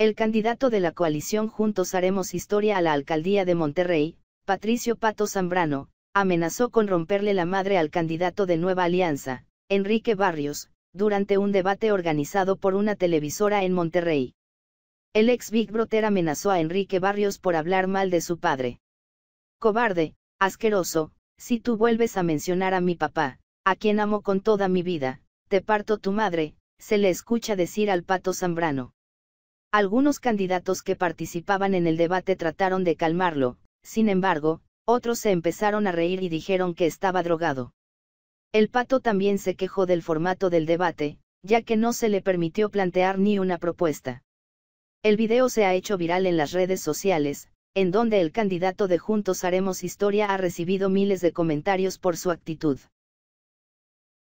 El candidato de la coalición Juntos Haremos Historia a la alcaldía de Monterrey, Patricio Pato Zambrano, amenazó con romperle la madre al candidato de Nueva Alianza, Enrique Barrios, durante un debate organizado por una televisora en Monterrey. El ex Big Brother amenazó a Enrique Barrios por hablar mal de su padre. Cobarde, asqueroso, si tú vuelves a mencionar a mi papá, a quien amo con toda mi vida, te parto tu madre, se le escucha decir al pato Zambrano. Algunos candidatos que participaban en el debate trataron de calmarlo, sin embargo, otros se empezaron a reír y dijeron que estaba drogado. El pato también se quejó del formato del debate, ya que no se le permitió plantear ni una propuesta. El video se ha hecho viral en las redes sociales, en donde el candidato de Juntos Haremos Historia ha recibido miles de comentarios por su actitud.